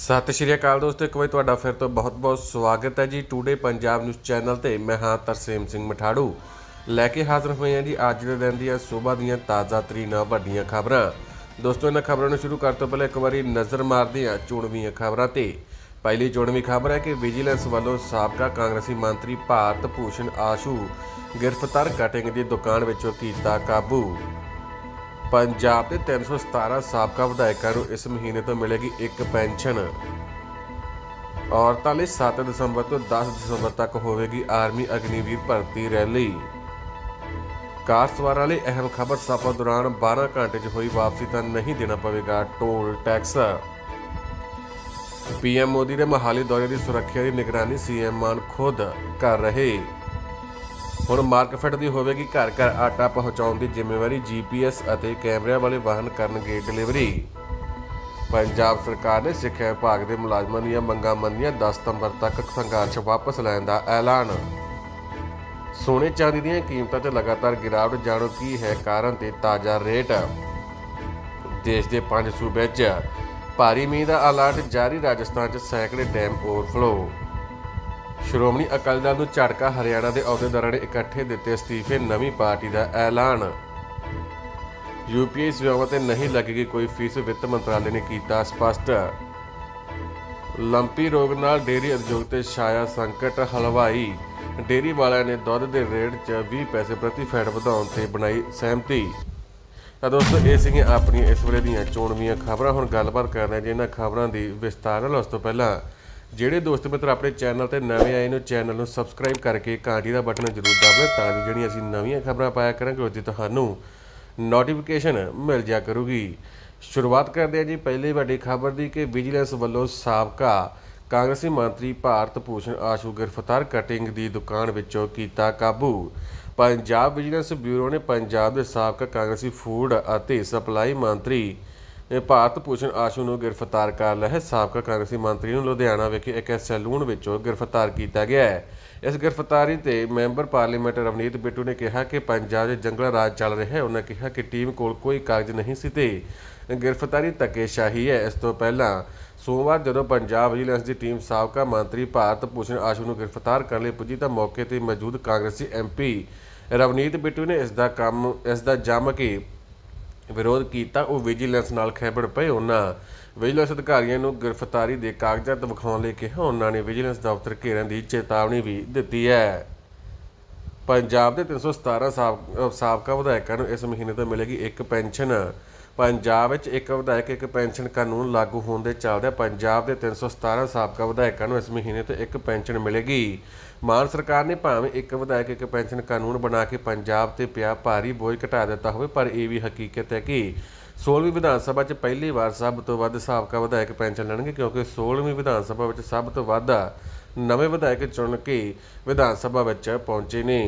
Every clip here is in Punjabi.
ਸਤਿ ਸ਼੍ਰੀ ਅਕਾਲ ਦੋਸਤੋ ਇੱਕ ਵਾਰ ਤੁਹਾਡਾ ਫਿਰ ਤੋਂ ਬਹੁਤ-ਬਹੁਤ ਸਵਾਗਤ ਹੈ ਜੀ ਟੂਡੇ ਪੰਜਾਬ ਨਿਊਜ਼ ਚੈਨਲ ਤੇ ਮੈਂ ਹਾਂ ਤਰਸੇਮ ਸਿੰਘ ਮਠਾੜੂ ਲੈ ਕੇ ਹਾਜ਼ਰ ਹੋਏ ਹਾਂ ਜੀ ਅੱਜ ਦੇ ਦਿਨ ਦੀਆਂ ਸੂਬਾ ਦੀਆਂ ਤਾਜ਼ਾ ਤਰੀਨਾ ਵੱਡੀਆਂ ਖਬਰਾਂ ਦੋਸਤੋ ਇਹਨਾਂ ਖਬਰਾਂ ਨੂੰ ਸ਼ੁਰੂ ਕਰਨ ਤੋਂ ਪਹਿਲੇ ਇੱਕ ਵਾਰੀ ਨਜ਼ਰ ਮਾਰਦੇ ਹਾਂ ਚੋਣਵੀਆਂ ਖਬਰਾਂ ਤੇ ਪਹਿਲੀ ਚੋਣਵੀ ਖਬਰ ਹੈ ਕਿ ਵਿਜੀਲੈਂਸ ਵੱਲੋਂ ਸਾਬਕਾ ਕਾਂਗਰਸੀ ਮੰਤਰੀ ਭਾਰਤ ਭੂਸ਼ਣ ਆਸ਼ੂ ਗ੍ਰਿਫਤਾਰ ਕਟਿੰਗ ਦੀ ਦੁਕਾਨ ਵਿੱਚੋਂ ਕੀਤਾ ਕਾਬੂ ਪੰਜਾਬ ਦੇ 317 ਸਾਬਕਾ ਵਿਧਾਇਕਾਂ ਨੂੰ ਇਸ ਮਹੀਨੇ ਤੋਂ ਮਿਲੇਗੀ ਇੱਕ ਪੈਨਸ਼ਨ ਔਰਤਾਂ ਲਈ 7 ਦਸੰਬਰ ਤੋਂ 10 ਦਸੰਬਰ ਤੱਕ ਹੋਵੇਗੀ ਆਰਮੀ ਅਗਨੀਵੀਰ ਭਰਤੀ ਰੈਲੀ ਕਾਰ ਸਵਾਰਾਂ ਲਈ ਅਹਿਮ ਖਬਰ ਸਫ਼ਰ ਦੌਰਾਨ 12 ਘੰਟੇ 'ਚ ਹੋਈ ਵਾਪਸੀ ਤਾਂ ਨਹੀਂ ਦੇਣਾ ਪਵੇਗਾ ਟੋਲ ਟੈਕਸ ਪੀਐਮ ਮੋਦੀ ਦੇ ਮਹਾਲੀ ਦੌਰੇ ਦੀ ਸੁਰੱਖਿਆ ਦੀ ਨਿਗਰਾਨੀ ਸੀਐਮ ਮਾਨ ਖੁਦ ਕਰ ਰਹੇ ਹੁਣ ਮਾਰਕਫੈਟ ਦੀ ਹੋਵੇਗੀ ਘਰ ਘਰ ਆਟਾ ਪਹੁੰਚਾਉਣ ਦੀ ਜ਼ਿੰਮੇਵਾਰੀ ਜੀਪੀਐਸ ਅਤੇ ਕੈਮਰਿਆਂ ਵਾਲੇ ਵਾਹਨ ਕਰਨਗੇ ਡਿਲੀਵਰੀ ਪੰਜਾਬ ਸਰਕਾਰ ਨੇ ਸਿੱਖਿਆ ਵਿਭਾਗ ਦੇ ਮੁਲਾਜ਼ਮਾਂ ਦੀਆਂ ਮੰਗਾਂ ਮੰਨੀਆਂ 10 ਸਤੰਬਰ ਤੱਕ ਸੰਘਰਸ਼ ਵਾਪਸ ਲੈਣ ਦਾ ਐਲਾਨ ਸੋਨੇ ਚਾਂਦੀ ਦੀਆਂ ਕੀਮਤਾਂ 'ਚ ਲਗਾਤਾਰ ਗਿਰਾਵਟ ਜਾਣੋ ਕੀ ਹੈ ਕਾਰਨ ਤੇ ਤਾਜ਼ਾ ਰੇਟ ਦੇਸ਼ ਦੇ ਪੰਜ ਸੂਬੇ 'ਚ ਭਾਰੀ ਮੀਂਹ ਦਾ ਅਲਰਟ ਜਾਰੀ ਰਾਜਸਥਾਨ 'ਚ ਸੈਂਕੜੇ ਡੈਮ ਓਵਰਫਲੋ ਸ਼੍ਰੋਮਣੀ ਅਕਾਲੀ ਦਲ ਨੂੰ ਝਟਕਾ ਹਰਿਆਣਾ ਦੇ ਅਹੁਦੇਦਾਰਾਂ ਨੇ ਇਕੱਠੇ ਦਿੱਤੇ ਅਸਤੀਫੇ ਨਵੀਂ ਪਾਰਟੀ ਦਾ ਐਲਾਨ ਯੂਪੀਐਸ ਸੇਵਾਵਾਂ ਤੇ ਨਹੀਂ ਲੱਗੇਗੀ ਕੋਈ ਫੀਸ ਵਿੱਤ ਮੰਤਰਾਲੇ ਨੇ ਕੀਤਾ ਸਪਸ਼ਟ ਲੰਪੀ ਰੋਗ ਨਾਲ ਡੇਰੀ ਉਦਯੋਗ ਤੇ ਛਾਇਆ ਸੰਕਟ ਹਲਵਾਈ ਡੇਰੀ ਵਾਲਿਆਂ ਨੇ ਦੁੱਧ ਦੇ ਰੇਟ 'ਚ 20 ਪੈਸੇ ਪ੍ਰਤੀ ਫੈਟ ਵਧਾਉਣ ਤੇ ਬਣਾਈ ਸਹਿਮਤੀ ਤਾਂ ਦੋਸਤੋ ਇਹ ਸੀਗੇ ਆਪਣੀਆਂ ਇਸ ਵੇਲੇ ਦੀਆਂ ਚੋਣਵੀਆਂ ਖਬਰਾਂ ਹੁਣ ਗੱਲਬਾਤ ਕਰਦੇ ਹਾਂ ਜੀ ਇਹਨਾਂ ਖਬਰਾਂ ਦੀ ਵਿਸਤਾਰ ਨਾਲ ਉਸ ਤੋਂ ਪਹਿਲਾਂ ਜਿਹੜੇ ਦੋਸਤ ਮਿੱਤਰ ਆਪਣੇ ਚੈਨਲ ਤੇ ਨਵੇਂ ਆਏ ਨੇ ਚੈਨਲ ਨੂੰ ਸਬਸਕ੍ਰਾਈਬ ਕਰਕੇ ਕਾਂਟੀ ਦਾ ਬਟਨ ਜ਼ਰੂਰ ਦਬਾਓ ਤਾਂ ਜੋ ਜਿਹੜੀ ਅਸੀਂ ਨਵੀਆਂ ਖਬਰਾਂ ਪਾਇਆ ਕਰਾਂਗੇ ਉਹ ਜੀ ਤੁਹਾਨੂੰ ਨੋਟੀਫਿਕੇਸ਼ਨ ਮਿਲ ਜਾ ਕਰੂਗੀ ਸ਼ੁਰੂਆਤ ਕਰਦੇ ਹਾਂ ਜੀ ਪਹਿਲੀ ਵੱਡੀ ਖਬਰ ਦੀ ਕਿ ਵਿਜੀਲੈਂਸ ਵੱਲੋਂ ਸਾਬਕਾ ਕਾਂਗਰਸੀ ਮੰਤਰੀ ਭਾਰਤ ਭੂਸ਼ਣ ਆਸ਼ੂ ਗ੍ਰਿਫਤਾਰ ਕਟਿੰਗ ਦੀ ਦੁਕਾਨ ਵਿੱਚੋਂ ਕੀਤਾ ਕਾਬੂ ਪੰਜਾਬ ਵਿਜੀਲੈਂਸ ਬਿਊਰੋ ਨੇ ਪੰਜਾਬ ਦੇ ਸਾਬਕਾ ਕਾਂਗਰਸੀ ਫੂਡ ਅਤੇ ਸਪਲਾਈ ਮੰਤਰੀ ਇਹ ਭਾਰਤ ਭੂਸ਼ਣ ਆਸ਼ੂ ਨੂੰ ਗ੍ਰਿਫਤਾਰ ਕਰ ਲਿਆ ਹੈ ਸਾਬਕਾ ਕਾਂਗਰਸੀ ਮੰਤਰੀ ਨੂੰ ਲੁਧਿਆਣਾ ਵਿਖੇ ਇੱਕ ਸੈਲੂਨ ਵਿੱਚੋਂ ਗ੍ਰਿਫਤਾਰ ਕੀਤਾ ਗਿਆ ਹੈ ਇਸ ਗ੍ਰਿਫਤਾਰੀ ਤੇ ਮੈਂਬਰ ਪਾਰਲੀਮੈਂਟ ਰਵਨੀਤ ਬਿੱਟੂ ਨੇ ਕਿਹਾ ਕਿ ਪੰਜਾਬ ਦੇ ਜੰਗਲ ਰਾਜ ਚੱਲ ਰਿਹਾ ਹੈ ਉਹਨਾਂ ਕਿਹਾ ਕਿ ਟੀਮ ਕੋਲ ਕੋਈ ਕਾਗਜ਼ ਨਹੀਂ ਸੀ ਤੇ ਗ੍ਰਿਫਤਾਰੀ ਤਕੇਸ਼ਾਹੀ ਹੈ ਇਸ ਤੋਂ ਪਹਿਲਾਂ ਸੋਮਵਾਰ ਜਦੋਂ ਪੰਜਾਬ ਵਿਜੀਲੈਂਸ ਦੀ ਟੀਮ ਸਾਬਕਾ ਮੰਤਰੀ ਭਾਰਤ ਭੂਸ਼ਣ ਆਸ਼ੂ ਨੂੰ ਗ੍ਰਿਫਤਾਰ ਕਰਨ ਲਈ ਪੁੱਜੀ ਤਾਂ ਮੌਕੇ ਤੇ ਮੌਜੂਦ ਕਾਂਗਰਸੀ ਐਮਪੀ ਰਵਨੀਤ ਬਿੱਟੂ ਨੇ ਇਸ ਦਾ ਕੰਮ ਇਸ ਦਾ ਜੰਮ ਕੇ ਵਿਰੋਧ ਕੀਤਾ ਉਹ ਵਿਜੀਲੈਂਸ ਨਾਲ ਖੈਬੜ ਪਏ ਉਹਨਾਂ ਵਿਜੀਲੈਂਸ ਅਧਿਕਾਰੀਆਂ ਨੂੰ ਗ੍ਰਿਫਤਾਰੀ ਦੇ ਕਾਗਜ਼ਾਤ ਵਿਖਾਉਣ ਲਈ ਕਿਹਾ ਉਹਨਾਂ ਨੇ ਵਿਜੀਲੈਂਸ ਦਫ਼ਤਰ ਘੇਰਨ ਦੀ ਚੇਤਾਵਨੀ ਵੀ ਦਿੱਤੀ ਹੈ ਪੰਜਾਬ ਦੇ 317 ਸਾਬਕਾ ਵਿਧਾਇਕਾਂ ਨੂੰ ਇਸ ਮਹੀਨੇ ਤੋਂ ਮਿਲੇਗੀ ਇੱਕ ਪੈਨਸ਼ਨ ਪੰਜਾਬ ਵਿੱਚ ਇੱਕ ਵਿਧਾਇਕ ਇੱਕ ਪੈਨਸ਼ਨ ਕਾਨੂੰਨ ਲਾਗੂ ਹੋਣ ਦੇ ਚੱਲਦਿਆਂ ਪੰਜਾਬ ਦੇ 317 ਸਾਬਕਾ ਵਿਧਾਇਕਾਂ ਨੂੰ ਇਸ ਮਹੀਨੇ ਤੋਂ ਇੱਕ ਪੈਨਸ਼ਨ ਮਿਲੇਗੀ ਮਾਨ ਸਰਕਾਰ ਨੇ ਭਾਵੇਂ ਇੱਕ ਵਿਧਾਇਕ ਇੱਕ ਪੈਨਸ਼ਨ ਕਾਨੂੰਨ ਬਣਾ ਕੇ ਪੰਜਾਬ ਤੇ ਪਿਆ ਭਾਰੀ ਬੋਝ ਘਟਾ ਦਿੱਤਾ ਹੋਵੇ ਪਰ ਇਹ ਵੀ ਹਕੀਕਤ ਹੈ ਕਿ 16ਵੀਂ ਵਿਧਾਨ ਸਭਾ 'ਚ ਪਹਿਲੀ ਵਾਰ ਸਭ ਤੋਂ ਵੱਧ ਸਾਬਕਾ ਵਿਧਾਇਕ ਪੈਨਸ਼ਨ ਲੈਣਗੇ ਕਿਉਂਕਿ 16ਵੀਂ ਵਿਧਾਨ ਸਭਾ ਵਿੱਚ ਸਭ ਤੋਂ ਵੱਧ ਨਵੇਂ ਵਿਧਾਇਕ ਚੁਣ ਕੇ ਵਿਧਾਨ ਸਭਾ ਵਿੱਚ ਪਹੁੰਚੇ ਨੇ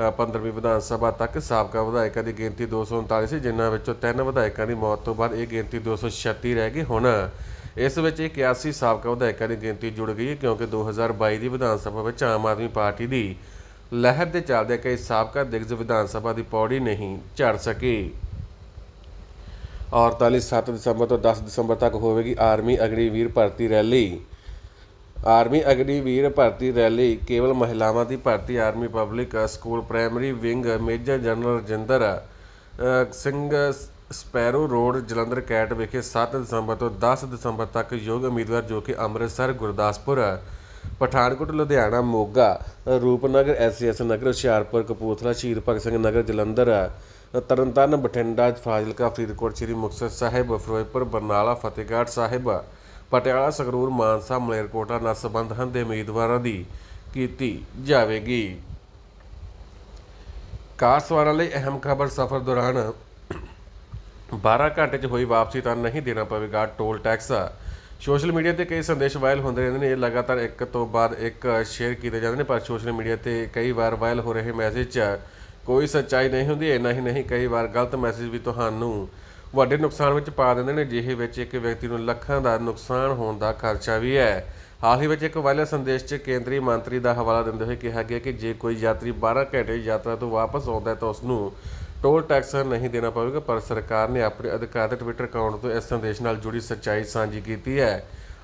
15ਵੀਂ ਵਿਧਾਨ ਸਭਾ ਤੱਕ ਸਾਬਕਾ ਵਿਧਾਇਕਾਂ ਦੀ ਗਿਣਤੀ 239 ਸੀ ਜਿਨ੍ਹਾਂ ਵਿੱਚੋਂ ਤਿੰਨ ਵਿਧਾਇਕਾਂ ਦੀ ਮੌਤ ਤੋਂ ਬਾਅਦ ਇਹ ਗਿਣਤੀ 236 ਰਹਿ ਗਈ ਹੁਣ ਇਸ ਵਿੱਚ 81 ਸਾਬਕਾ ਵਿਧਾਇਕਾਂ ਦੀ ਗਿਣਤੀ ਜੁੜ ਗਈ ਹੈ ਕਿਉਂਕਿ 2022 ਦੀ ਵਿਧਾਨ ਸਭਾ ਵਿੱਚ ਆਮ ਆਦਮੀ ਪਾਰਟੀ ਦੀ ਲਹਿਰ ਦੇ ਚੱਲਦੇ ਕਈ ਸਾਬਕਾ ਦਿਗਜ ਵਿਧਾਨ ਸਭਾ ਦੀ ਪੌੜੀ ਨਹੀਂ ਚੜ ਸਕੇ ਔਰ 47 7 ਦਸੰਬਰ ਤੋਂ 10 ਦਸੰਬਰ ਤੱਕ ਹੋਵੇਗੀ ਆਰਮੀ ਅਗਨੀ ਵੀਰ ਭਰਤੀ ਰੈਲੀ ਆਰਮੀ ਵੀਰ ਭਰਤੀ ਰੈਲੀ ਕੇਵਲ ਮਹਿਲਾਵਾਂ ਦੀ ਭਰਤੀ army public school primary wing major general Rajinder Singh sparrow road Jalandhar cantt ਵਿਖੇ 7 ਦਸੰਬਰ ਤੋਂ 10 ਦਸੰਬਰ ਤੱਕ ਯੋਗ ਉਮੀਦਵਾਰ ਜੋ ਕਿ ਅੰਮ੍ਰਿਤਸਰ ਗੁਰਦਾਸਪੁਰ ਪਠਾਨਕੋਟ ਲੁਧਿਆਣਾ ਮੋਗਾ ਰੂਪਨਗਰ ਐਸਐਸ ਨਗਰ ਹੁਸ਼ਿਆਰਪੁਰ ਕਪੂਰਥਲਾ ਸ਼ਹੀਦ ਭਗਤ ਸਿੰਘ ਨਗਰ ਜਲੰਧਰ ਤਰਨਤਾਰਨ ਬਠਿੰਡਾ ਫਾਜ਼ਿਲਕਾ ਫਰੀਦਕੋਟ ਸ੍ਰੀ ਮੁਕਤਸਰ ਸਾਹਿਬ ਫਿਰੋਜ਼ਪੁਰ ਬਰਨਾਲਾ ਫਤਿਹਗੜ੍ਹ ਸਾਹਿਬ ਪਟਿਆਲਾ ਸਗਰੂਰ ਮਾਨਸਾ ਮਲੇਰਕੋਟਾ ਨਾਲ ਸੰਬੰਧ ਹਨ ਦੇ ਉਮੀਦਵਾਰਾਂ ਦੀ ਕੀਤੀ ਜਾਵੇਗੀ ਕਾਰ ਸਵਾਰਾਂ ਲਈ ਅਹਿਮ ਖਬਰ ਸਫ਼ਰ ਦੌਰਾਨ 12 ਘੰਟੇ 'ਚ ਹੋਈ ਵਾਪਸੀ ਤਾਂ ਨਹੀਂ ਦੇਣਾ ਪਵੇਗਾ ਟੋਲ ਟੈਕਸ ਸੋਸ਼ਲ ਮੀਡੀਆ ਤੇ ਕਈ ਸੰਦੇਸ਼ ਵਾਇਰਲ ਹੁੰਦੇ ਰਹਿੰਦੇ ਨੇ ਇਹ ਲਗਾਤਾਰ ਇੱਕ ਤੋਂ ਬਾਅਦ ਇੱਕ ਸ਼ੇਅਰ ਕੀਤੇ ਜਾਂਦੇ ਨੇ ਪਰ ਸੋਸ਼ਲ ਮੀਡੀਆ ਤੇ ਕਈ ਵਾਰ ਵਾਇਰਲ ਹੋ ਰਹੇ ਮੈਸੇਜ 'ਚ ਕੋਈ ਸੱਚਾਈ ਨਹੀਂ ਹੁੰਦੀ ਇੰਨਾ ਹੀ ਨਹੀਂ ਕਈ ਵਾਰ ਗਲਤ ਮੈਸੇਜ ਵੀ ਤੁਹਾਨੂੰ ਵੱਡੇ ਨੁਕਸਾਨ ਵਿੱਚ ਪਾ ਦਿੰਦੇ ਨੇ ਜਿਹੇ ਵਿੱਚ ਇੱਕ ਵਿਅਕਤੀ ਨੂੰ ਲੱਖਾਂ ਦਾ ਨੁਕਸਾਨ ਹੋਣ ਦਾ ਖਰਚਾ ਵੀ ਹੈ ਹਾਲ ਹੀ ਵਿੱਚ ਇੱਕ ਵਾਇਰਲ ਸੰਦੇਸ਼ 'ਚ ਕੇਂਦਰੀ ਮੰਤਰੀ ਦਾ ਹਵਾਲਾ ਦਿੰਦੇ ਹੋਏ ਕਿਹਾ ਗਿਆ ਕਿ ਜੇ ਕੋਈ ਯਾਤਰੀ 12 ਘੰਟੇ ਯਾਤਰਾ ਤੋਂ ਵਾਪਸ ਆਉਂਦਾ ਹੈ ਤਾਂ ਉਸ ਨੂੰ ਟੋਲ ਟੈਕਸ ਨਹੀਂ ਦੇਣਾ ਪਵੇਗਾ ਪਰ ਸਰਕਾਰ ਨੇ ਆਪਣੇ ਅਧਿਕਾਰਤ ਟਵਿੱਟਰ ਅਕਾਊਂਟ ਤੋਂ ਇਸ ਸੰਦੇਸ਼ ਨਾਲ ਜੁੜੀ ਸੱਚਾਈ ਸਾਂਝੀ ਕੀਤੀ ਹੈ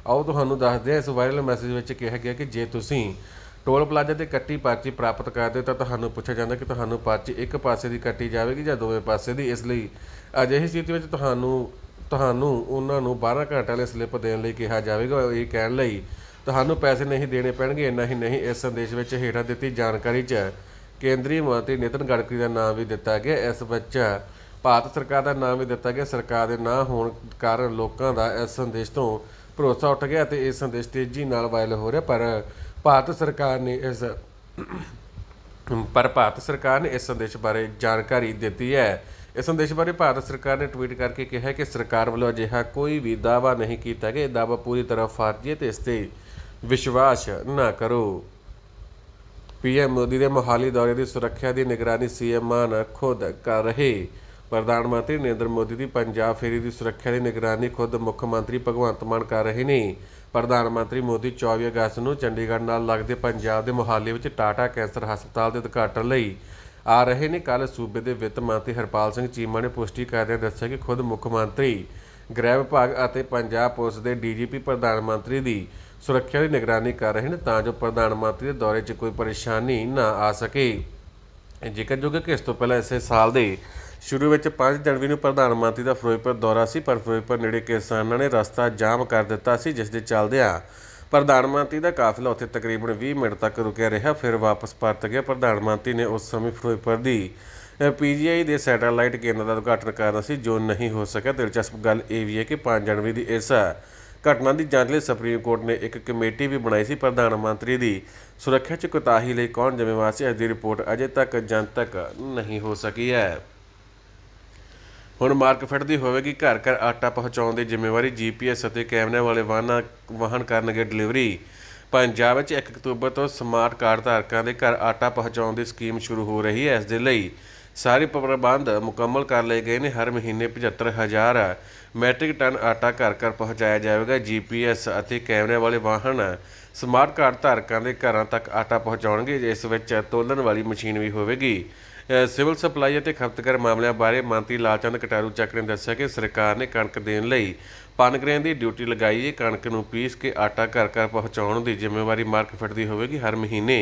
ਆਓ ਤੁਹਾਨੂੰ ਦੱਸਦੇ ਹਾਂ ਇਸ ਵਾਇਰਲ ਮੈਸੇਜ ਵਿੱਚ ਕਿਹਾ ਗਿਆ ਕਿ ਜੇ ਤੁਸੀਂ ਟੋਲ ਪਲਾਜ਼ਾ ਤੇ ਕੱਟੀ ਪਰਚੀ ਪ੍ਰਾਪਤ ਕਰਦੇ ਤਾਂ ਤੁਹਾਨੂੰ ਪੁੱਛਿਆ ਜਾਂਦਾ ਕਿ ਤੁਹਾਨੂੰ ਪਰਚੀ ਇੱਕ ਪਾਸੇ ਦੀ ਕੱਟੀ ਜਾਵੇਗੀ ਜਾਂ ਦੋਵੇਂ ਪਾਸੇ ਦੀ ਇਸ ਲਈ ਅਜਿਹੀ ਸਥਿਤੀ ਵਿੱਚ ਤੁਹਾਨੂੰ ਤੁਹਾਨੂੰ ਉਹਨਾਂ ਨੂੰ 12 ਘੰਟੇ ਵਾਲੇ ਸਲਿੱਪ ਦੇਣ ਲਈ ਕਿਹਾ ਜਾਵੇਗਾ ਇਹ ਕਹਿਣ ਲਈ ਤੁਹਾਨੂੰ ਪੈਸੇ ਨਹੀਂ ਦੇਣੇ ਪੈਣਗੇ ਇੰਨਾ ਹੀ ਨਹੀਂ ਇਸ ਸੰਦੇਸ਼ ਵਿੱਚ ਹੇਠਾ ਦਿੱਤੀ ਜਾਣਕਾਰੀ 'ਚ ਕੇਂਦਰੀ ਮੰਤਰੀ ਨਿਤਨ ਗੜਕਰੀ ਦਾ ਨਾਮ ਵੀ ਦਿੱਤਾ ਗਿਆ ਇਸ ਵਿੱਚ ਭਾਰਤ ਸਰਕਾਰ ਦਾ ਨਾਮ ਵੀ ਦਿੱਤਾ ਗਿਆ ਸਰਕਾਰ ਦੇ ਨਾਂ ਹੋਣ ਕਾਰਨ ਲੋਕਾਂ ਦਾ ਇਸ ਸੰਦੇਸ਼ ਤੋਂ ਭਰੋਸਾ ਉੱਠ ਗਿਆ ਤੇ ਇਹ ਸੰਦੇਸ਼ ਤੇਜ਼ੀ ਨਾਲ ਵਾਇਰਲ ਹੋ ਰਿਹਾ ਪਰ ਭਾਰਤ ਸਰਕਾਰ ਨੇ ਇਸ ਪਰ ਭਾਰਤ ਸਰਕਾਰ ਨੇ ਇਸ ਸੰਦੇਸ਼ ਬਾਰੇ ਜਾਣਕਾਰੀ ਦਿੱਤੀ ਹੈ ਇਸ ਸੰਦੇਸ਼ ਬਾਰੇ ਭਾਰਤ ਸਰਕਾਰ ਨੇ ਟਵੀਟ ਕਰਕੇ ਕਿਹਾ ਕਿ ਸਰਕਾਰ ਵੱਲੋਂ ਅਜਿਹਾ ਕੋਈ ਵੀ ਦਾਅਵਾ ਨਹੀਂ ਕੀਤਾ ਗਿਆ ਇਹ ਦਾਅਵਾ ਪੂਰੀ ਤਰ੍ਹਾਂ ਫਰਜ਼ੀ ਹੈ ਤੇ ਇਸ ਤੇ ਵਿਸ਼ਵਾਸ ਨਾ ਕਰੋ ਪੀਐਮ ਮੋਦੀ ਦੇ ਮੋਹਾਲੀ ਦੌਰੇ ਦੀ ਸੁਰੱਖਿਆ ਦੀ ਨਿਗਰਾਨੀ ਸੀਐਮ ਮਾਨ ਖੁਦ ਕਰ ਰਹੇ ਪ੍ਰਧਾਨ ਮੰਤਰੀ ਨਰਿੰਦਰ ਮੋਦੀ ਦੀ ਪੰਜਾਬ ਫੇਰੀ ਦੀ ਸੁਰੱਖਿਆ ਦੀ ਨਿਗਰਾਨੀ ਖੁਦ ਮੁੱਖ ਮੰਤਰੀ ਭਗਵੰਤ ਮਾਨ ਕਰ ਰਹੇ ਨੇ ਪ੍ਰਧਾਨ ਮੰਤਰੀ ਮੋਦੀ 24 ਅਗਸਤ ਨੂੰ ਚੰਡੀਗੜ੍ਹ ਨਾਲ ਲੱਗਦੇ ਪੰਜਾਬ ਦੇ ਮੁਹਾਲੀ ਵਿੱਚ ਟਾਟਾ ਕੈਂਸਰ ਹਸਪਤਾਲ ਦੇ ਉਦਘਾਟਨ ਲਈ ਆ ਰਹੇ ਨੇ ਕੱਲ ਸੂਬੇ ਦੇ ਵਿੱਤ ਮੰਤਰੀ ਹਰਪਾਲ ਸਿੰਘ ਚੀਮਾ ਨੇ ਪੁਸ਼ਟੀ ਕਰਦਿਆਂ ਦੱਸਿਆ ਕਿ ਖੁਦ ਮੁੱਖ ਮੰਤਰੀ ਗ੍ਰਹਿ ਵਿਭਾਗ ਅਤੇ ਪੰਜਾਬ ਪੁਲਿਸ ਦੇ ਡੀਜੀਪੀ ਪ੍ਰਧਾਨ ਮੰਤਰੀ ਦੀ ਸੁਰੱਖਿਆ ਦੀ ਨਿਗਰਾਨੀ ਕਰ ਰਹੇ ਨੇ ਤਾਂ ਜੋ ਪ੍ਰਧਾਨ ਮੰਤਰੀ ਦੇ ਦੌਰੇ 'ਚ ਕੋਈ ਪਰੇਸ਼ਾਨੀ ਨਾ ਆ ਸਕੇ ਜੋ ਕਿ ਇਸ ਤੋਂ ਪਹਿਲਾਂ ਇਸੇ ਸਾਲ ਦੇ ਸ਼ੁਰੂ ਵਿੱਚ 5 ਜਨਵਰੀ ਨੂੰ ਪ੍ਰਧਾਨ ਮੰਤਰੀ ਦਾ ਫਿਰੋਜ਼ਪੁਰ ਦੌਰਾ ਸੀ ਪਰ ਫਿਰੋਜ਼ਪੁਰ ਨੇੜੇ ਕਿਸਾਨਾਂ ਨੇ ਰਸਤਾ ਜਾਮ ਕਰ ਦਿੱਤਾ ਸੀ ਜਿਸ ਦੇ ਚੱਲਦਿਆਂ ਪ੍ਰਧਾਨ ਮੰਤਰੀ ਦਾ ਕਾਫਲਾ ਉੱਥੇ ਤਕਰੀਬਨ 20 ਮਿੰਟ ਤੱਕ ਰੁਕਿਆ ਰਿਹਾ ਫਿਰ ਵਾਪਸ ਪਰਤ ਗਿਆ ਪ੍ਰਧਾਨ ਮੰਤਰੀ ਨੇ ਉਸ ਸਮੇਂ ਫਿਰੋਜ਼ਪੁਰ ਦੀ ਪੀਜੀਆਈ ਦੇ ਸੈਟੇਲਾਈਟ ਕੇਂਦਰ ਦਾ ਉਦਘਾਟਨ ਕਰਨਾ ਸੀ ਜੋ ਨਹੀਂ ਹੋ ਸਕਿਆ ਦਿਲਚਸਪ ਗੱਲ ਇਹ ਵੀ ਹੈ ਕਿ 5 ਜਨਵਰੀ ਦੀ ਇਸ ਘਟਨਾ ਦੀ ਜਾਂਚ ਲਈ ਸੁਪਰੀਮ ਕੋਰਟ ਨੇ ਇੱਕ ਕਮੇਟੀ ਵੀ ਬਣਾਈ ਸੀ ਪ੍ਰਧਾਨ ਮੰਤਰੀ ਦੀ ਸੁਰੱਖਿਆ ਚ ਕੋਤਾਹੀ ਲਈ ਕੌਣ ਜ਼ਿੰਮੇਵਾਰ ਸੀ ਇਸ ਦੀ ਰਿਪੋਰਟ ਅਜੇ ਤੱਕ ਜਨਤਕ ਨਹੀਂ ਹੋ ਸਕੀ ਹੈ ਹੁਣ ਮਾਰਕ ਦੀ ਹੋਵੇਗੀ ਘਰ ਘਰ ਆਟਾ ਪਹੁੰਚਾਉਣ ਦੀ ਜ਼ਿੰਮੇਵਾਰੀ ਜੀਪੀਐਸ ਅਤੇ ਕੈਮਰੇ ਵਾਲੇ ਵਾਹਨਾਂ ਵਾਹਨ ਕਰਨਗੇ ਡਿਲੀਵਰੀ ਪੰਜਾਬ ਵਿੱਚ 1 ਅਕਤੂਬਰ ਤੋਂ ਸਮਾਰਟ ਕਾਰਡ ਧਾਰਕਾਂ ਦੇ ਘਰ ਆਟਾ ਪਹੁੰਚਾਉਣ ਦੀ ਸਕੀਮ ਸ਼ੁਰੂ ਹੋ ਰਹੀ ਹੈ ਇਸ ਦੇ ਲਈ ਸਾਰੇ ਪ੍ਰਬੰਧ ਮੁਕੰਮਲ ਕਰ ਲਏ ਗਏ ਨੇ ਹਰ ਮਹੀਨੇ 75000 ਮੈਟ੍ਰਿਕ ਟਨ ਆਟਾ ਘਰ ਘਰ ਪਹੁੰਚਾਇਆ ਜਾਵੇਗਾ ਜੀਪੀਐਸ ਅਤੇ ਕੈਮਰੇ ਵਾਲੇ ਵਾਹਨ ਸਮਾਰਟ ਕਾਰਡ ਧਾਰਕਾਂ ਦੇ ਘਰਾਂ ਤੱਕ ਆਟਾ ਪਹੁੰਚਾਉਣਗੇ ਇਸ ਵਿੱਚ ਤੋਲਣ ਵਾਲੀ ਮਸ਼ੀਨ ਵੀ ਹੋਵੇਗੀ ਸਿਵਲ ਸਪਲਾਈ ਅਤੇ ਖਪਤਕਾਰ ਮਾਮਲਿਆਂ ਬਾਰੇ ਮੰਤਰੀ ਲਾਲਚੰਦ ਕਟਾਰੂ ਚੱਕ ਨੇ ਦੱਸਿਆ ਕਿ ਸਰਕਾਰ ਨੇ ਕਣਕ ਦੇਣ ਲਈ ਪਾਨਕਰਿਆਂ ਦੀ ਡਿਊਟੀ ਲਗਾਈ ਹੈ ਕਣਕ ਨੂੰ ਪੀਸ ਕੇ ਆਟਾ ਘਰ ਘਰ ਪਹੁੰਚਾਉਣ ਦੀ ਜ਼ਿੰਮੇਵਾਰੀ ਮਾਰਕਫੈਡ ਦੀ ਹੋਵੇਗੀ ਹਰ ਮਹੀਨੇ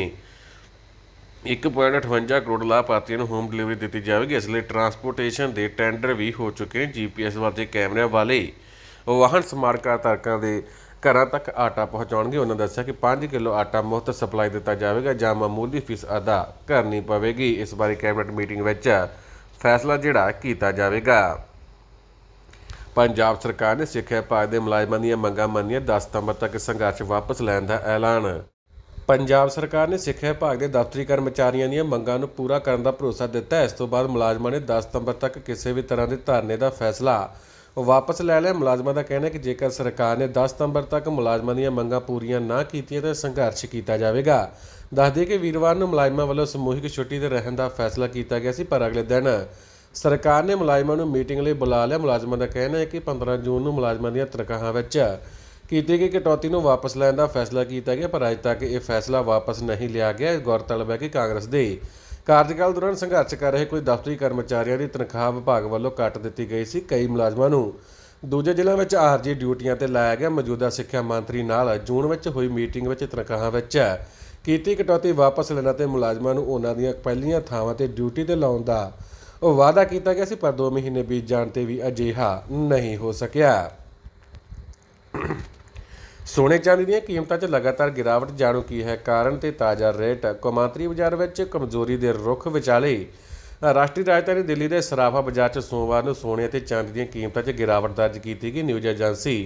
1.58 ਕਰੋੜ ਲਾਭਪਾਤਰੀਆਂ ਨੂੰ ਹੋਮ ਡਿਲੀਵਰੀ ਦਿੱਤੀ ਜਾਵੇਗੀ ਇਸ ਲਈ ਟਰਾਂਸਪੋਰਟੇਸ਼ਨ ਦੇ ਟੈਂਡਰ ਵੀ ਹੋ ਚੁੱਕੇ ਨੇ ਜੀਪੀਐਸ ਵਾਲੇ ਕੈਮਰਿਆਂ ਵਾਲੇ ਵਾਹਨ ਸਮਾਰਕਾ ਤਰਕਾਂ ਦੇ ਘਰਾਂ ਤੱਕ ਆਟਾ ਪਹੁੰਚਾਉਣਗੇ ਉਹਨਾਂ ਦੱਸਿਆ ਕਿ 5 ਕਿਲੋ ਆਟਾ ਮੁਫਤ ਸਪਲਾਈ ਦਿੱਤਾ ਜਾਵੇਗਾ ਜਾਂ ਮਾਮੂਲੀ ਫੀਸ ਅਦਾ ਕਰਨੀ ਪਵੇਗੀ ਇਸ ਬਾਰੇ ਕੈਬਨਿਟ ਮੀਟਿੰਗ ਵਿੱਚ ਫੈਸਲਾ ਜਿਹੜਾ ਕੀਤਾ ਜਾਵੇਗਾ ਪੰਜਾਬ ਸਰਕਾਰ ਨੇ ਸਿੱਖਿਆ ਵਿਭਾਗ ਦੇ ਮੁਲਾਜ਼ਮਾਂ ਦੀਆਂ ਮੰਗਾਂ ਮੰਨੀਆਂ 10 ਸਤੰਬਰ ਤੱਕ ਸੰਘਰਸ਼ ਵਾਪਸ ਲੈਣ ਦਾ ਐਲਾਨ ਪੰਜਾਬ ਸਰਕਾਰ ਨੇ ਸਿੱਖਿਆ ਵਿਭਾਗ ਦੇ ਦਫ਼ਤਰੀ ਕਰਮਚਾਰੀਆਂ ਦੀਆਂ ਮੰਗਾਂ ਨੂੰ ਪੂਰਾ ਕਰਨ ਦਾ ਭਰੋਸਾ ਦਿੱਤਾ ਹੈ ਇਸ ਤੋਂ ਬਾਅਦ ਮੁਲਾਜ਼ਮਾਂ ਨੇ 10 ਸਤੰਬਰ ਤੱਕ ਕਿਸੇ ਵੀ ਤਰ੍ਹਾਂ ਦੇ ਧਰਨੇ ਦਾ ਫੈਸਲਾ ਉਹ ਵਾਪਸ ਲੈ ਲਿਆ ਮੁਲਾਜ਼ਮਾਂ ਦਾ ਕਹਿਣਾ ਹੈ ਕਿ ਜੇਕਰ ਸਰਕਾਰ ਨੇ 10 ਸਤੰਬਰ ਤੱਕ ਮੁਲਾਜ਼ਮਾਂ ਦੀਆਂ ਮੰਗਾਂ ਪੂਰੀਆਂ ਨਾ ਕੀਤੀਆਂ ਤਾਂ ਸੰਘਰਸ਼ ਕੀਤਾ ਜਾਵੇਗਾ ਦੱਸ ਦਈਏ ਕਿ ਵੀਰਵਾਰ ਨੂੰ ਮੁਲਾਜ਼ਮਾਂ ਵੱਲੋਂ ਸਮੂਹਿਕ ਛੁੱਟੀ ਤੇ ਰਹਿਣ ਦਾ ਫੈਸਲਾ ਕੀਤਾ ਗਿਆ ਸੀ ਪਰ ਅਗਲੇ ਦਿਨ ਸਰਕਾਰ ਨੇ ਮੁਲਾਜ਼ਮਾਂ ਨੂੰ ਮੀਟਿੰਗ ਲਈ ਬੁਲਾ ਲਿਆ ਮੁਲਾਜ਼ਮਾਂ ਦਾ ਕਹਿਣਾ ਹੈ ਕਿ 15 ਜੂਨ ਨੂੰ ਮੁਲਾਜ਼ਮਾਂ ਦੀਆਂ ਤਨਖਾਹਾਂ ਵਿੱਚ ਕੀਤੀ ਗਈ ਕਟੌਤੀ ਨੂੰ ਵਾਪਸ ਲੈਣ ਦਾ ਫੈਸਲਾ ਕੀਤਾ ਗਿਆ ਪਰ ਅਜੇ ਤੱਕ ਇਹ ਫੈਸਲਾ ਵਾਪਸ ਨਹੀਂ ਲਿਆ ਗਿਆ ਗੌਰਤਲਬ ਹੈ ਕਿ ਕਾਂਗਰਸ ਦੇ ਕਾਰਜਕਾਲ ਦੌਰਾਨ ਸੰਘਰਸ਼ ਕਰ ਰਹੇ ਕੋਈ ਦਫ਼ਤਰੀ ਕਰਮਚਾਰੀਆਂ ਦੀ ਤਨਖਾਹ ਵਿਭਾਗ ਵੱਲੋਂ ਕੱਟ ਦਿੱਤੀ ਗਈ ਸੀ ਕਈ ਮੁਲਾਜ਼ਮਾਂ ਨੂੰ ਦੂਜੇ ਜ਼ਿਲ੍ਹਿਆਂ ਵਿੱਚ ਆਰਜੀ ਡਿਊਟੀਆਂ ਤੇ ਲਾਇਆ ਗਿਆ ਮੌਜੂਦਾ ਸਿੱਖਿਆ ਮੰਤਰੀ ਨਾਲ ਜੂਨ ਵਿੱਚ ਹੋਈ ਮੀਟਿੰਗ ਵਿੱਚ ਤਨਖਾਹਾਂ ਵਿੱਚ ਕੀਤੀ ਕਟੌਤੀ ਵਾਪਸ ਲੈਣਾ ਤੇ ਮੁਲਾਜ਼ਮਾਂ ਨੂੰ ਉਹਨਾਂ ਦੀਆਂ ਪਹਿਲੀਆਂ ਥਾਵਾਂ ਤੇ ਡਿਊਟੀ ਤੇ ਲਾਉਣ ਦਾ ਵਾਅਦਾ ਕੀਤਾ ਗਿਆ ਸੀ ਪਰ 2 ਮਹੀਨੇ ਬੀਤ ਜਾਣ ਤੇ ਵੀ ਅਜੇਹਾ ਨਹੀਂ ਹੋ ਸਕਿਆ ਸੋਨੇ ਚਾਂਦੀ ਦੀਆਂ ਕੀਮਤਾਂ 'ਚ ਲਗਾਤਾਰ ਗਿਰਾਵਟ ਜਾਣੂ ਕੀ ਹੈ ਕਾਰਨ ਤੇ ਤਾਜ਼ਾ ਰੇਟ ਕਮਾਂਤਰੀ ਬਾਜ਼ਾਰ ਵਿੱਚ ਕਮਜ਼ੋਰੀ ਦੇ ਰੁਖ ਵਿਚਾਲੇ ਰਾਸ਼ਟਰੀ ਰਾਜਧਾਨੀ ਦਿੱਲੀ ਦੇ ਸਰਾਫਾ ਬਾਜ਼ਾਰ 'ਚ ਸੋਮਵਾਰ ਨੂੰ ਸੋਨੇ ਅਤੇ ਚਾਂਦੀ ਦੀਆਂ ਕੀਮਤਾਂ 'ਚ ਗਿਰਾਵਟ ਦਰਜ ਕੀਤੀ ਗਈ ਨਿਊਜ਼ ਏਜੰਸੀ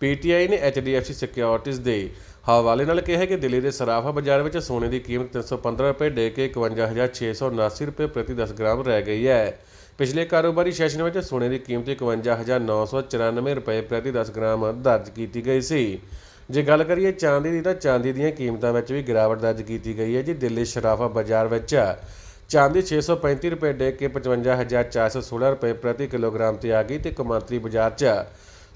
ਪੀਟੀਆਈ ਨੇ ਐਚਡੀਐਫਸੀ ਸਿਕਿਉਰਿਟੀਜ਼ ਦੇ ਹਵਾਲੇ ਨਾਲ ਕਿਹਾ ਹੈ ਕਿ ਦਿੱਲੀ ਦੇ ਸਰਾਫਾ ਬਾਜ਼ਾਰ ਵਿੱਚ ਸੋਨੇ ਦੀ ਕੀਮਤ 315 ਰੁਪਏ ਡੇ ਕੇ 51679 ਰੁਪਏ ਪ੍ਰਤੀ 10 ਗ੍ਰਾਮ ਰਹਿ ਗਈ ਹੈ ਪਿਛਲੇ ਕਾਰੋਬਾਰੀ ਸੈਸ਼ਨ ਵਿੱਚ ਸੋਨੇ ਦੀ ਕੀਮਤ 51994 ਰੁਪਏ ਪ੍ਰਤੀ 10 ਗ੍ਰਾਮ ਦਰਜ ਕੀਤੀ ਗਈ ਸੀ ਜੇ ਗੱਲ ਕਰੀਏ ਚਾਂਦੀ ਦੀ ਤਾਂ ਚਾਂਦੀ ਦੀਆਂ ਕੀਮਤਾਂ ਵਿੱਚ ਵੀ ਗਿਰਾਵਟ ਦਰਜ ਕੀਤੀ ਗਈ ਹੈ ਜੀ ਦਿੱਲੀ ਸ਼ਰਾਫਾ ਬਾਜ਼ਾਰ ਵਿੱਚ ਚਾਂਦੀ 635 ਰੁਪਏ ਡੇ ਕੇ 55416 ਰੁਪਏ ਪ੍ਰਤੀ ਕਿਲੋਗ੍ਰਾਮ ਤੇ ਆ ਗਈ ਤੇ ਕਮਾਂਤਰੀ ਬਾਜ਼ਾਰ 'ਚ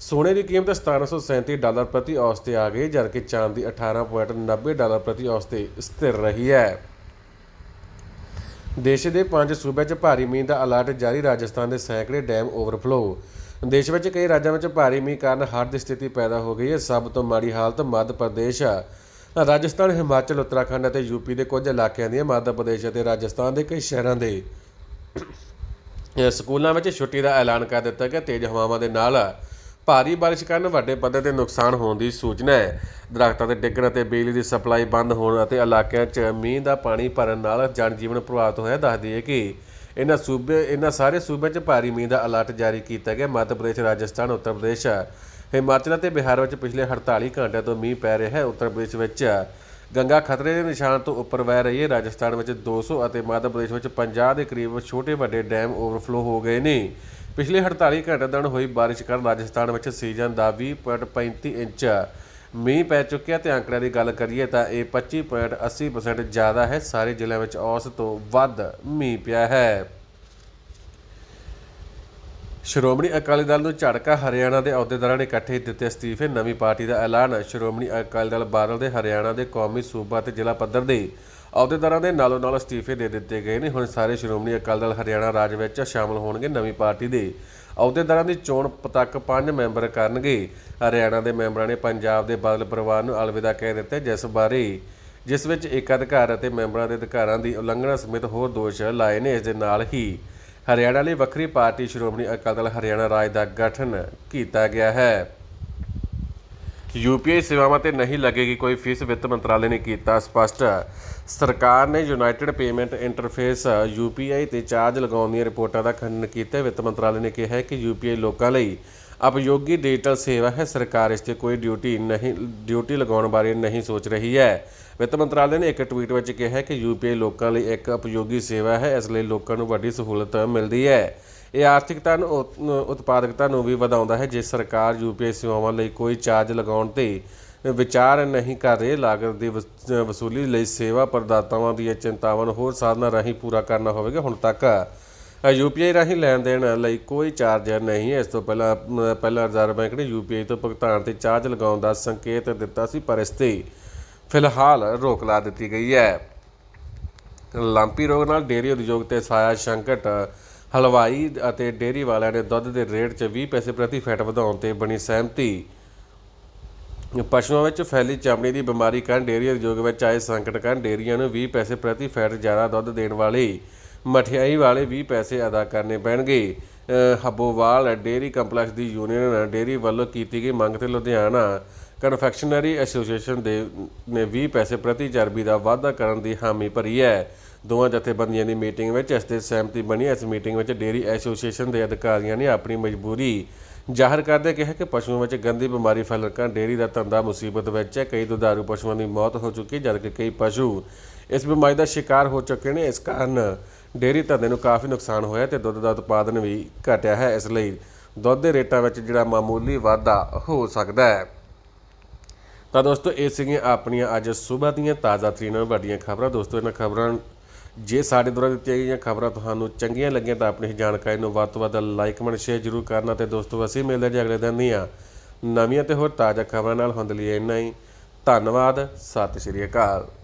ਸੋਨੇ ਦੀ ਕੀਮਤ 1737 ਡਾਲਰ ਪ੍ਰਤੀ ਔਸ ਤੇ ਆ ਗਈ ਜਦਕਿ ਚਾਂਦ ਦੀ 18.90 ਡਾਲਰ ਪ੍ਰਤੀ ਔਸ ਤੇ ਸਥਿਰ ਰਹੀ ਹੈ ਦੇਸ਼ ਦੇ ਪੰਜ ਸੂਬਿਆਂ 'ਚ ਭਾਰੀ ਮੀਂਹ ਦਾ ਅਲਰਟ ਜਾਰੀ ਰਾਜਸਥਾਨ ਦੇ ਸੈਂਕੜੇ ਡੈਮ ਓਵਰਫਲੋ ਦੇਸ਼ ਵਿੱਚ ਕਈ ਰਾਜਾਂ ਵਿੱਚ ਭਾਰੀ ਮੀਂਹ ਕਾਰਨ ਹੜ੍ਹ ਦੀ ਸਥਿਤੀ ਪੈਦਾ ਹੋ ਗਈ ਹੈ ਸਭ ਤੋਂ ਮਾੜੀ ਹਾਲਤ ਮੱਧ ਪ੍ਰਦੇਸ਼ ਆ ਰਾਜਸਥਾਨ ਹਿਮਾਚਲ ਉੱਤਰਾਖੰਡ ਅਤੇ ਯੂਪੀ ਦੇ ਕੁਝ ਇਲਾਕਿਆਂ ਦੀਆਂ ਮੱਧ ਪ੍ਰਦੇਸ਼ ਅਤੇ ਰਾਜਸਥਾਨ ਦੇ ਕਈ ਸ਼ਹਿਰਾਂ ਦੇ ਸਕੂਲਾਂ ਵਿੱਚ ਛੁੱਟੀ ਦਾ ਐਲਾਨ ਕਰ ਦਿੱਤਾ ਗਿਆ ਤੇਜ਼ ਹਵਾਵਾਂ ਦੇ ਨਾਲ ਭਾਰੀ ਬਾਰਿਸ਼ ਕਾਰਨ ਵੱਡੇ ਪੱਧਰ ਤੇ ਨੁਕਸਾਨ ਹੋਣ ਦੀ ਸੂਚਨਾ ਹੈ ਦਰਖਤਾਂ ਦੇ ਡਿੱਗਣ ਅਤੇ ਬਿਜਲੀ ਦੀ ਸਪਲਾਈ ਬੰਦ ਹੋਣ ਅਤੇ ਇਲਾਕਿਆਂ 'ਚ ਮੀਂਹ ਦਾ ਪਾਣੀ ਭਰਨ ਨਾਲ ਜਨ ਜੀਵਨ ਪ੍ਰਭਾਵਿਤ ਹੋਇਆ ਦੱਸਦੀ ਹੈ ਕਿ ਇਹਨਾਂ ਸੂਬੇ ਇਹਨਾਂ ਸਾਰੇ ਸੂਬਿਆਂ 'ਚ ਭਾਰੀ ਮੀਂਹ ਦਾ ਅਲਰਟ ਜਾਰੀ ਕੀਤਾ ਗਿਆ ਮੱਧ ਪ੍ਰਦੇਸ਼ ਰਾਜਸਥਾਨ ਉੱਤਰ ਪ੍ਰਦੇਸ਼ ਹਿਮਾਚਲ ਅਤੇ ਬਿਹਾਰ ਵਿੱਚ ਪਿਛਲੇ 48 ਘੰਟਿਆਂ ਤੋਂ ਮੀਂਹ ਪੈ ਰਿਹਾ ਹੈ ਉੱਤਰ ਪ੍ਰਦੇਸ਼ ਵਿੱਚ ਗੰਗਾ ਖਤਰੇ ਦੇ ਨਿਸ਼ਾਨ ਤੋਂ ਉੱਪਰ ਵਹਿ ਰਹੀ ਹੈ ਰਾਜਸਥਾਨ ਵਿੱਚ 200 ਅਤੇ ਮੱਧ ਪ੍ਰਦੇਸ਼ ਵਿੱਚ 50 ਦੇ ਕਰੀਬ ਛੋਟੇ ਵੱਡੇ ਡੈਮ ਓਵਰਫਲੋ ਹੋ ਗਏ ਨੇ ਪਿਛਲੇ 48 ਘੰਟੇ ਦੌਰਾਨ ਹੋਈ بارش ਕਾਰਨ ਰਾਜਸਥਾਨ ਵਿੱਚ ਸੀਜ਼ਨ ਦਾ 20.35 ਇੰਚ ਮੀਂਹ ਪੈ ਚੁੱਕਿਆ ਤੇ ਅੰਕੜਿਆਂ ਦੀ ਗੱਲ ਕਰੀਏ ਤਾਂ ਇਹ 25.80% ਜ਼ਿਆਦਾ ਹੈ ਸਾਰੇ ਜ਼ਿਲ੍ਹਿਆਂ ਵਿੱਚ ਔਸਤ ਤੋਂ ਵੱਧ ਮੀਂਹ ਪਿਆ ਹੈ ਸ਼੍ਰੋਮਣੀ ਅਕਾਲੀ ਦਲ ਨੂੰ ਝੜਕਾ ਹਰਿਆਣਾ ਦੇ ਅਹੁਦੇਦਾਰਾਂ ਨੇ ਇਕੱਠੇ ਦਿੱਤੇ ਅਸਤੀਫੇ ਨਵੀਂ ਪਾਰਟੀ ਦਾ ਐਲਾਨ ਸ਼੍ਰੋਮਣੀ ਅਕਾਲੀ ਦਲ ਬਾਦਲ ਦੇ ਹਰਿਆਣਾ ਦੇ ਕੌਮੀ ਸੂਬਾ ਤੇ ਜ਼ਿਲ੍ਹਾ ਪੱਧਰ ਦੇ ਅਹੁਦੇਦਾਰਾਂ ਦੇ ਨਾਲੋਂ ਨਾਲ ਅਸਤੀਫੇ ਦੇ ਦਿੱਤੇ ਗਏ ਨੇ ਹੁਣ ਸਾਰੇ ਸ਼੍ਰੋਮਣੀ ਅਕਾਲੀ ਦਲ ਹਰਿਆਣਾ ਰਾਜ ਵਿੱਚ ਸ਼ਾਮਲ ਹੋਣਗੇ ਨਵੀਂ ਪਾਰਟੀ ਦੇ ਅਹੁਦੇਦਾਰਾਂ ਦੀ ਚੋਣ ਤੱਕ ਪੰਜ ਮੈਂਬਰ ਕਰਨਗੇ ਹਰਿਆਣਾ ਦੇ ਮੈਂਬਰਾਂ ਨੇ ਪੰਜਾਬ ਦੇ ਬਾਦਲ ਪਰਿਵਾਰ ਨੂੰ ਅਲਵਿਦਾ ਕਹਿ ਦਿੱਤਾ ਜਿਸ ਬਾਰੇ ਜਿਸ ਵਿੱਚ ਏਕਾਧਿਕਾਰ ਅਤੇ ਮੈਂਬਰਾਂ ਦੇ ਅਧਿਕਾਰਾਂ ਦੀ ਉਲੰਘਣਾ ਸਮੇਤ ਹੋਰ ਦੋਸ਼ ਲਾਏ ਨੇ ਇਸ ਦੇ ਨਾਲ ਹੀ ਹਰਿਆਣਾ ਲਈ ਵੱਖਰੀ ਪਾਰਟੀ ਸ਼੍ਰੋਮਣੀ ਅਕਾਲੀ ਦਲ ਹਰਿਆਣਾ ਰਾਜ ਦਾ ਗਠਨ ਕੀਤਾ ਗਿਆ ਹੈ ਯੂਪੀਏ ਸੇਵਾਵਾਂ ਤੇ ਨਹੀਂ ਲੱਗੇਗੀ ਕੋਈ ਫੀਸ ਵਿੱਤ ਮੰਤਰਾਲੇ ਨੇ ਕੀਤਾ ਸਪਸ਼ਟ ਸਰਕਾਰ ਨੇ ਯੂਨਾਈਟਿਡ ਪੇਮੈਂਟ ਇੰਟਰਫੇਸ ਯੂਪੀਆਈ ਤੇ ਚਾਰਜ ਲਗਾਉਣ ਦੀਆਂ ਰਿਪੋਰਟਾਂ ਦਾ ਖੰਡਨ ਕੀਤਾ ਵਿੱਤ ਮੰਤਰਾਲੇ ਨੇ ਕਿਹਾ ਕਿ ਯੂਪੀਆਈ ਲੋਕਾਂ ਲਈ ਅਪਯੋਗੀ ਡਿਜੀਟਲ ਸੇਵਾ ਹੈ ਸਰਕਾਰ ਇਸ ਤੇ ਕੋਈ ਡਿਊਟੀ ਨਹੀਂ ਡਿਊਟੀ ਲਗਾਉਣ ਬਾਰੇ ਨਹੀਂ ਸੋਚ ਰਹੀ ਹੈ ਵਿੱਤ ਮੰਤਰਾਲੇ ਨੇ ਇੱਕ ਟਵੀਟ ਵਿੱਚ ਕਿਹਾ ਕਿ ਯੂਪੀਆਈ ਲੋਕਾਂ ਲਈ ਇੱਕ ਉਪਯੋਗੀ ਸੇਵਾ ਹੈ ਇਸ ਲਈ ਲੋਕਾਂ ਨੂੰ ਵੱਡੀ ਸਹੂਲਤ ਮਿਲਦੀ ਹੈ ਇਹ ਆਰਥਿਕਤਾ ਨੂੰ ਉਤਪਾਦਕਤਾ ਨੂੰ ਵੀ ਵਧਾਉਂਦਾ ਹੈ ਜੇ ਸਰਕਾਰ ਯੂਪੀਆਈ ਸੇਵਾਵਾਂ ਲਈ ਕੋਈ ਚਾਰਜ ਲਗਾਉਣ ਤੇ ਵਿਚਾਰ ਨਹੀਂ ਕਰ ਰਹੀ ਲਾਗਤ ਦੀ ਵਸੂਲੀ ਲਈ ਸੇਵਾ ਪ੍ਰਦਾਤਾਵਾਂ ਦੀਆਂ ਚਿੰਤਾਵਾਂ ਨੂੰ ਹੋਰ ਸਾਧਨਾਂ ਰਾਹੀਂ ਪੂਰਾ ਕਰਨਾ ਹੋਵੇਗਾ ਹੁਣ ਤੱਕ ਯੂਪੀਆਈ ਰਾਹੀਂ ਲੈਣ ਦੇਣ ਲਈ ਕੋਈ ਚਾਰਜ ਨਹੀਂ ਹੈ ਇਸ ਤੋਂ ਪਹਿਲਾਂ ਪਹਿਲਾਂ ਰਿਜ਼ਰਵ ਬੈਂਕ ਨੇ ਯੂਪੀਆਈ ਤੋਂ ਭੁਗਤਾਨ ਤੇ ਚਾਰਜ ਲਗਾਉਣ ਦਾ ਸੰਕੇਤ ਦਿੱਤਾ ਸੀ ਪਰ ਇਸ ਤੇ ਫਿਲਹਾਲ ਰੋਕ ਲਾ ਦਿੱਤੀ ਗਈ ਹੈ ਲਾਂਪੀ ਰੋਗ ਨਾਲ ਡੇਰੀ ਉਦਯੋਗ ਤੇ ਸਾਇਆ ਸੰਕਟ ਹਲਵਾਈ ਅਤੇ ਡੇਰੀ ਵਾਲਿਆਂ ਨੇ ਦੁੱਧ ਦੇ ਰੇਟ 'ਚ 20 ਪੈਸੇ ਪ੍ਰਤੀ ਫੈਟ ਵਧਾਉਣ ਤੇ ਬਣੀ ਸਹਿਮਤੀ ਪਸ਼ੂਆਂ ਵਿੱਚ ਫੈਲੀ ਚਮੜੀ ਦੀ ਬਿਮਾਰੀ ਕਾਰਨ ਡੇਰੀ ਉਦਯੋਗ ਵਿੱਚ ਆਏ ਸੰਕਟ ਕਾਰਨ ਡੇਰੀਆਂ ਨੂੰ 20 ਪੈਸੇ ਪ੍ਰਤੀ ਫੈਟ ਜ਼ਿਆਦਾ ਦੁੱਧ ਦੇਣ ਵਾਲੀ ਮਠਿਆਈ ਵਾਲੇ 20 ਪੈਸੇ ਅਦਾ ਕਰਨੇ ਪੈਣਗੇ ਹੱਬੋਵਾਲ ਡੇਰੀ ਕੰਪਲੈਕਸ ਦੀ ਯੂਨੀਅਨ ਡੇਰੀ ਵੱਲੋਂ ਕੀਤੀ ਗਈ ਮੰਗ ਤੇ ਲੁਧਿਆਣਾ ਕਨਫੈਕਸ਼ਨਰੀ ਐਸੋਸੀਏਸ਼ਨ ਦੇ ਨੇ 20 ਪੈਸੇ ਪ੍ਰਤੀ ਚਰਬੀ ਦਾ ਵਾਧਾ ਕਰਨ ਦੀ ਹਾਮੀ ਭਰੀ ਹੈ ਦੋਵਾਂ ਜਥੇਬੰਦੀਆਂ ਦੀ ਮੀਟਿੰਗ ਵਿੱਚ ਇਸ ਤੇ ਸਹਿਮਤੀ ਬਣੀ ਇਸ ਮੀਟਿੰਗ ਵਿੱਚ ਡੇਰੀ ਐਸੋਸੀਏਸ਼ਨ ਦੇ ਅਧਿਕਾਰੀਆਂ ਨੇ ਆਪਣੀ ਮਜਬੂਰੀ ਜ਼ਾਹਰ ਕਰਦੇ ਕਿਹਾ ਕਿ ਪਸ਼ੂਆਂ ਵਿੱਚ ਗੰਦੀ ਬਿਮਾਰੀ ਫੈਲਣ ਕਾਰਨ ਡੇਰੀ ਦਾ ਧੰਦਾ ਮੁਸੀਬਤ ਵਿੱਚ ਹੈ ਕਈ ਦੁਧਾਰੂ ਪਸ਼ੂਆਂ ਦੀ ਮੌਤ ਹੋ ਚੁੱਕੀ ਜਦਕਿ ਕਈ ਪਸ਼ੂ ਇਸ ਬਿਮਾਰੀ ਦਾ ਸ਼ਿਕਾਰ ਹੋ ਚੁੱਕੇ ਨੇ ਇਸ ਕਾਰਨ ਡੇਰੀ ਧੰਦੇ ਨੂੰ ਕਾਫੀ ਨੁਕਸਾਨ ਹੋਇਆ ਤੇ ਦੁੱਧ ਦਾ ਉਤਪਾਦਨ ਵੀ ਘਟਿਆ ਹੈ ਇਸ ਲਈ ਦੁੱਧ ਦੇ ਰੇਟਾਂ ਵਿੱਚ ਜਿਹੜਾ ਮਾਮੂਲੀ ਵਾਧਾ ਹੋ ਸਕਦਾ ਹੈ ਤਾਂ ਦੋਸਤੋ ਇਹ ਸੀਗੀਆਂ ਆਪਣੀਆਂ ਅੱਜ ਸਵੇਰ ਦੀਆਂ ਤਾਜ਼ਾ ਤਰੀਨ ਵੱਡੀਆਂ ਖਬਰਾਂ ਦੋਸਤੋ ਇਹਨਾਂ ਖਬਰਾਂ ਜੇ ਸਾਡੇ ਦੁਆਰਾ ਦਿੱਤੀਆਂ ਗਈਆਂ ਖਬਰਾਂ ਤੁਹਾਨੂੰ ਚੰਗੀਆਂ ਲੱਗੀਆਂ ਤਾਂ ਆਪਣੀ ਜਾਣਕਾਰੀ ਨੂੰ ਵੱਧ ਤੋਂ ਵੱਧ ਲਾਈਕ ਕਮੈਂਟ ਸ਼ੇਅਰ ਜ਼ਰੂਰ ਕਰਨਾ ਤੇ ਦੋਸਤੋ ਅਸੀਂ ਮਿਲਦੇ ਜੀ ਅਗਲੇ ਦਿਨ ਦੀਆਂ ਨਵੀਆਂ ਤੇ ਹੋਰ ਤਾਜ਼ਾ ਖਬਰਾਂ ਨਾਲ ਹੁੰਦ ਲਈ ਇੰਨਾ ਹੀ ਧੰਨਵਾਦ ਸਤਿ ਸ਼੍ਰੀ ਅਕਾਲ